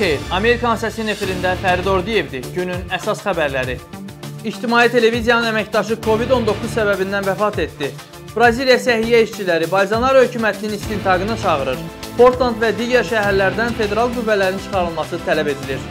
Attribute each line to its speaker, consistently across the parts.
Speaker 1: xeyir. Amerikan Səsi nefirində Fərid Ordiyevdir. Günün əsas xəbərləri. İctimai televiziyanın əməkdaşı COVID-19 səbəbindən vəfat etdi. Braziliya səhiyyə işçiləri Bayzanaro hökumətinin istintaqına çağırır. Portland və digər şəhərlərdən federal qüvvələrin çıxarılması tələb edilir.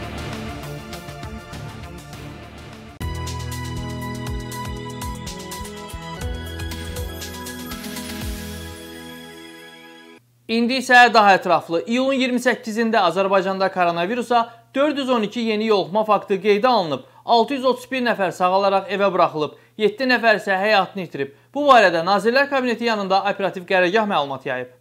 Speaker 1: İndi isə daha ətraflı. İyulun 28-də Azərbaycanda koronavirusa 412 yeni yoluxma faktı qeydə alınıb. 631 nəfər sağalaraq evə buraxılıb, 7 nəfər isə həyatını itirib. Bu barədə Nazirlər Kabineti yanında operativ qərargah məlumat yayıb.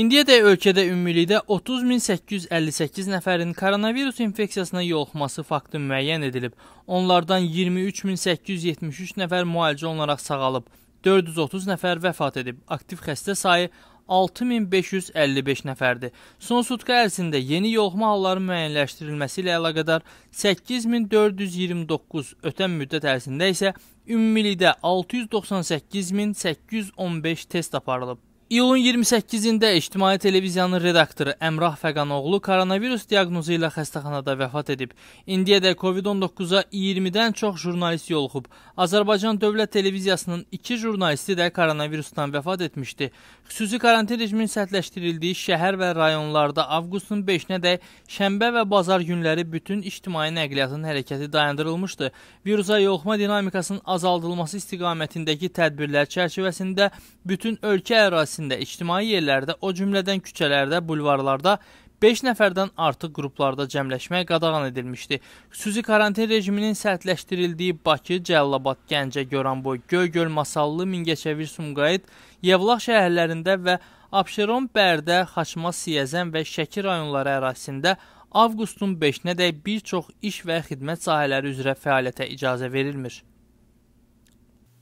Speaker 1: İndiyədək ölkədə ümumilikdə 30858 nəfərin koronavirus infeksiyasına yoluxması faktı müəyyən edilib. Onlardan 23873 nəfər müalicə olunaraq sağalıb, 430 nəfər vəfat edib. Aktiv xəstə sayı 6555 nəfərdir. Son sutqa ərzində yeni yolxuma halları müəyyənləşdirilməsi ilə əlaqədar 8429, ötən müddət ərzində isə ümumilikdə 698815 test aparılıb. İyulun 28-də İctimai Televiziyanın redaktoru Əmrah Fəqanoğlu koronavirus diaqnozu ilə xəstəxanada vəfat edib. İndiyədək COVID-19-a 20-dən çox jurnalist yoluxub. Azərbaycan Dövlət Televiziyasının 2 jurnalisti də koronavirusdan vəfat etmişdi. Xüsusi karantin rejiminin sərtləşdirildiyi şəhər və rayonlarda avqustun 5-nədək şənbə və bazar günləri bütün ictimai nəqliyyatın hərəkəti dayandırılmışdı. Virusa yoluxma dinamikasının azaldılması istiqamətindəki tədbirlər çərçivəsində bütün ölkə ərazisində ərazisində, ictimai yerlərdə, o cümlədən küçələrdə, bulvarlarda 5 nəfərdən artıq qruplarda cəmləşmək qadağan edilmişdi. Xüsusi karantin rejiminin sərtləşdirildiyi Bakı, Cəlilabad, Gəncə, Goranboy, Göygöl, Masallı, Mingəçevir, Sumqayıt, Yevlax şəhərlərində və Abşeron, Bərdə, Xaçmaz, Siyəzən və Şəki rayonları ərazisində avqustun 5-nədək bir çox iş və xidmət sahələri üzrə fəaliyyətə icazə verilmir.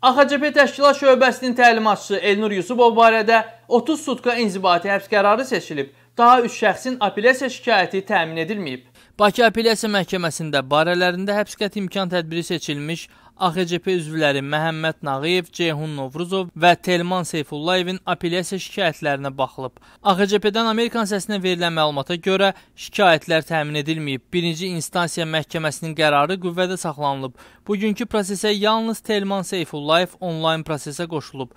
Speaker 1: AXCP Təşkilat Şöbəsinin təlimatçısı Elnur Yusubov barədə 30 sutka inzibati həbs qərarı seçilib. Daha 3 şəxsin apellyasiya şikayəti təmin edilməyib. Bakı Apellyasiya Məhkəməsində barələrində həbs qəti imkan tədbiri seçilmiş AXCP üzvləri Məhəmməd Nağıyev, Ceyhun Novruzov və Telman Seyfullayevin apellyasiya şikayətlərinə baxılıb. AXCP-dən Amerikan səsinə verilən məlumata görə şikayətlər təmin edilməyib. Birinci instansiya məhkəməsinin qərarı qüvvədə saxlanılıb. Bugünkü prosesə yalnız Telman Seyfullayev onlayn prosesə qoşulub.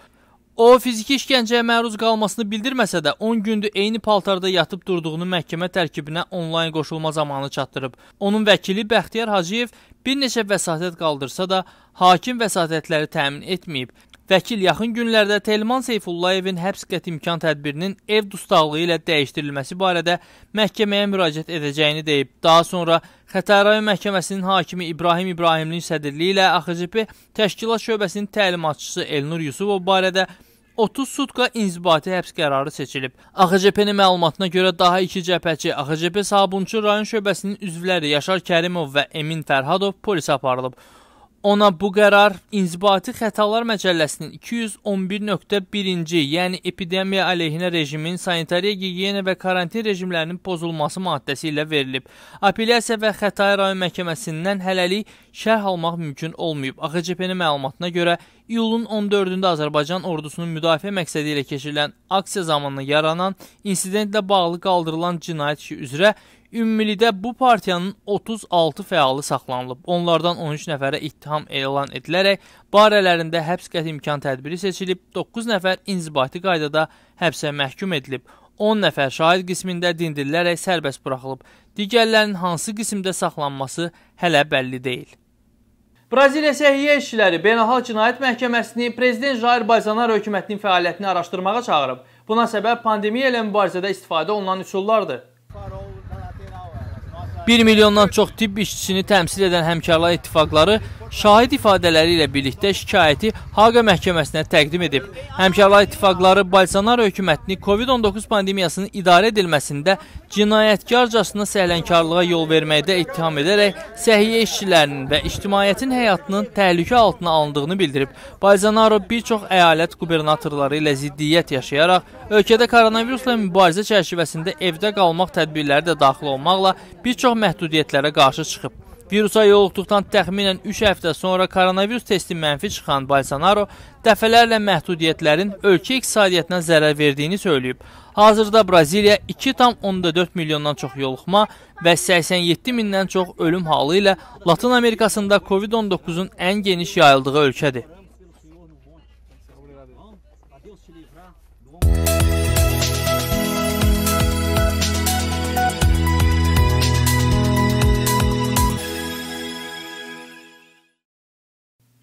Speaker 1: O, fiziki işgəncəyə məruz qalmasını bildirməsə də 10 gündür eyni paltarda yatıb durduğunu məhkəmə tərkibinə onlayn qoşulma zamanı çatdırıb. Onun vəkili Bəxtiyar Hacıyev bir neçə vəsatət qaldırsa da, hakim vəsatətləri təmin etməyib. Vəkil yaxın günlərdə Telman Seyfullayevin həbs qət imkan tədbirinin ev dustaqlığı ilə dəyişdirilməsi barədə məhkəməyə müraciət edəcəyini deyib. Daha sonra Xətai rayon məhkəməsinin hakimi İbrahim İbrahimlinin sədrliyi ilə AXCP təşkilat şöbəsinin təlimatçısı Elnur Yusubov barədə 30 sutka inzibati həbs qərarı seçilib. AXCP-nin məlumatına görə daha iki cəbhəçi AXCP Sabunçu rayon şöbəsinin üzvləri Yaşar Kərimov və Emin Fərhadov polisə aparılıb. Ona bu qərar İnzibati Xətalar Məcəlləsinin 211.1-ci, yəni epidemiya əleyhinə rejimin sanitariya gigiyena və karantin rejimlərinin pozulması maddəsi ilə verilib. Apellyasiya və Xətai rayon məhkəməsindən hələlik şərh almaq mümkün olmayıb. AXCP-nin məlumatına görə iyulun 14-də Azərbaycan ordusunun müdafiə məqsədi ilə keçirilən aksiya zamanı yaranan insidentlə bağlı qaldırılan cinayət işi üzrə Ümumilikdə bu partiyanın 36 fəalı saxlanılıb. Onlardan 13 nəfərə ittiham elan edilərək barələrində həbs qəti imkan tədbiri seçilib, 9 nəfər inzibati qaydada həbsə məhkum edilib. 10 nəfər şahid qismində dindirilərək sərbəst buraxılıb. Digərlərinin hansı qismdə saxlanması hələ bəlli deyil. Braziliya Səhiyyə İşçiləri Beynəlxalq Cinayət Məhkəməsini Prezident Jair Bolsonaro hökumətinin fəaliyyətini araşdırmağa çağırıb. Buna səbəb pandemiya ilə mübarizədə istifadə olunan üsullardır. 1 milyondan çox tibb işçisini təmsil edən həmkarlar ittifaqları şahid ifadələri ilə birlikdə şikayəti Haqa məhkəməsinə təqdim edib. Həmkarlar ittifaqları Bolsonaro hökumətini COVID-19 pandemiyasının idarə edilməsində cinayətkarcasına səhlənkarlığa yol verməkdə ittiham edərək səhiyyə işçilərinin və ictimaiyyətin həyatının təhlükə altına alındığını bildirib. Bolsonaro bir çox əyalət qubernatorları ilə ziddiyyət yaşayaraq ölkədə koronavirusla mübarizə çərçivəsində evdə qalmaq tədbirləri də daxil olmaqla bir çox məhdudiyyətlərə qarşı çıxıb. Virusa yoluxduqdan təxminən 3 həftə sonra koronavirus testi mənfi çıxan Bolsonaro dəfələrlə məhdudiyyətlərin ölkə iqtisadiyyatına zərər verdiyini söyləyib. Hazırda Braziliya 2,4 milyondan çox yoluxma və 87 mindən çox ölüm halı ilə Latın Amerikasında COVID-19-un ən geniş yayıldığı ölkədir. Müzik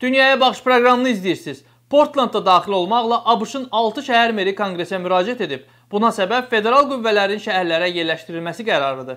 Speaker 1: Dünyaya Baxış proqramını izləyirsiniz. Portlandda daxil olmaqla ABŞ-ın 6 şəhər meri konqresə müraciət edib. Buna səbəb federal qüvvələrin şəhərlərə yerləşdirilməsi qərarıdır.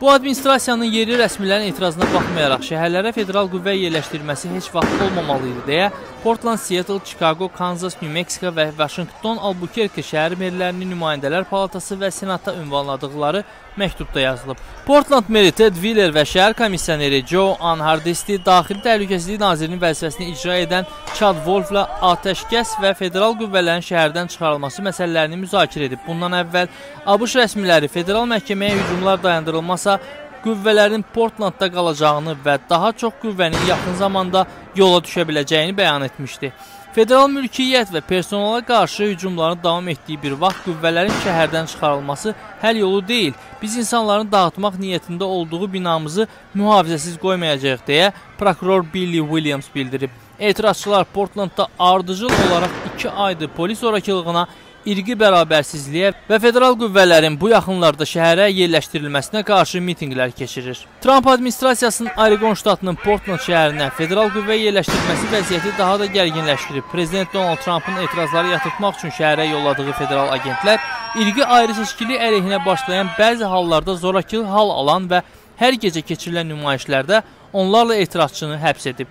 Speaker 1: Bu administrasiyanın yerli rəsmilərin etirazına baxmayaraq şəhərlərə federal qüvvə yerləşdirilməsi heç vaxt olmamalı idi deyə Portland, Seattle, Chicago, Kansas, Nyu-Meksiko və Vaşinqton Albukerke şəhər merlərinin nümayəndələr palatası və senatda ünvanladıqları məktubda yazılıb. Portland meri Ted Wheeler və şəhər komissiyoneri Joe Anhardisti daxili təhlükəsizlik nazirinin vəzifəsini icra edən Chad Wolfla atəşkəs və federal qüvvələrin şəhərdən çıxarılması məsələlərini müzakirə edib. Bundan əvvəl ABŞ rəsmiləri federal məhkəməyə hücumlar dayandırılmasa, qüvvələrin Portlandda qalacağını və daha çox qüvvənin yaxın zamanda yola düşə biləcəyini bəyan etmişdi. Federal mülkiyyət və personala qarşı hücumların davam etdiyi bir vaxt qüvvələrin şəhərdən çıxarılması həll yolu deyil. Biz insanların dağıtmaq niyyətində olduğu binamızı mühafizəsiz qoymayacağıq deyə prokuror Billy Williams bildirib. Etirazçılar Portlandda ardıcıl olaraq 2 aydır polis orakılığına irqi bərabərsizliyə və federal qüvvələrin bu yaxınlarda şəhərə yerləşdirilməsinə qarşı mitinqlər keçirir. Tramp administrasiyasının Oregon ştatının Portland şəhərinə federal qüvvə yerləşdirilməsi vəziyyəti daha da gərginləşdirib. Prezident Donald Trumpın etirazları yatırtmaq üçün şəhərə yolladığı federal agentlər irqi ayrı-seçkili əleyhinə başlayan bəzi hallarda zorakı hal alan və hər gecə keçirilən nümayişlərdə onlarla etirazçını həbs edib.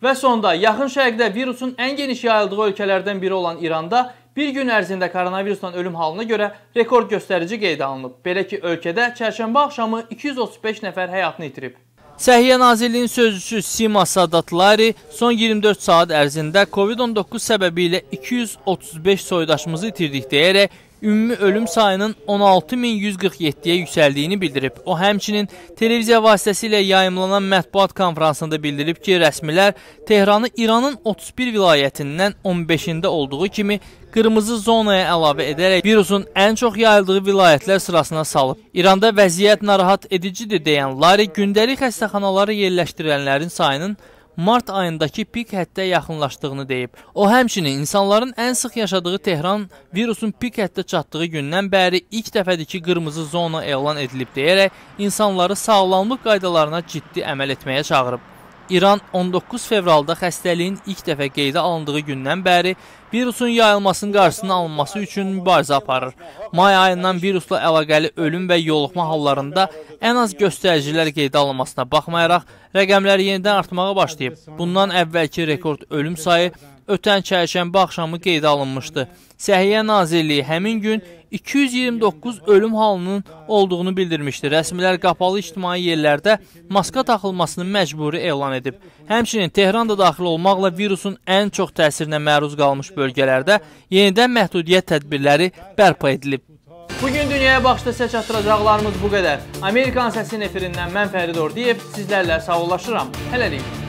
Speaker 1: Və sonda yaxın şərqdə virusun ən geniş yayıldığı ölkələrdən biri olan İranda bir gün ərzində koronavirusdan ölüm halına görə rekord göstərici qeydə alınıb. Belə ki, ölkədə çərşənbə axşamı 235 nəfər həyatını itirib. Səhiyyə Nazirliyinin sözcüsü Sima Sadatlari son 24 saat ərzində COVID-19 səbəbi ilə 235 soydaşımızı itirdik deyərək ümumi ölüm sayının 16147-yə yüksəldiyini bildirib. O həmçinin televiziya vasitəsilə yayımlanan mətbuat konfransında bildirib ki, rəsmilər Tehranı İranın 31 vilayətindən 15-də olduğu kimi qırmızı zonaya əlavə edərək virusun ən çox yayıldığı vilayətlər sırasına salıb. İranda vəziyyət narahat edicidir deyən Lari gündəlik xəstəxanalara yerləşdirilənlərin sayının mart ayındakı pik həddə yaxınlaşdığını deyib. O həmçinin insanların ən sıx yaşadığı Tehran virusun pik həddə çatdığı gündən bəri ilk dəfədir ki, qırmızı zona elan edilib deyərək insanları sağlamlıq qaydalarına ciddi əməl etməyə çağırıb. İran 19 fevralda xəstəliyin ilk dəfə qeydə alındığı gündən bəri virusun yayılmasının qarşısının alınması üçün mübarizə aparır. May ayından virusla əlaqəli ölüm və yoluxma hallarında ən az göstəricilər qeydə alınmasına baxmayaraq, rəqəmlər yenidən artmağa başlayıb. Bundan əvvəlki rekord ölüm sayı ötən çərşənbə axşamı qeydə alınmışdı. Səhiyyə Nazirliyi həmin gün 229 ölüm halının olduğunu bildirmişdi. Rəsmilər qapalı ictimai yerlərdə maska taxılmasını məcburi elan edib. Həmçinin Tehran da daxil olmaqla virusun ən çox təsirinə məruz qalmış bölgələrdə yenidən məhdudiyyət tədbirləri bərpa edilib. Bugün dünyaya baxışda sizə çatdıracaqlarımız bu qədər. Amerikan səsinin efirindən mən Fərid Ordiyev sizlərlə sağollaşıram. Hələlik.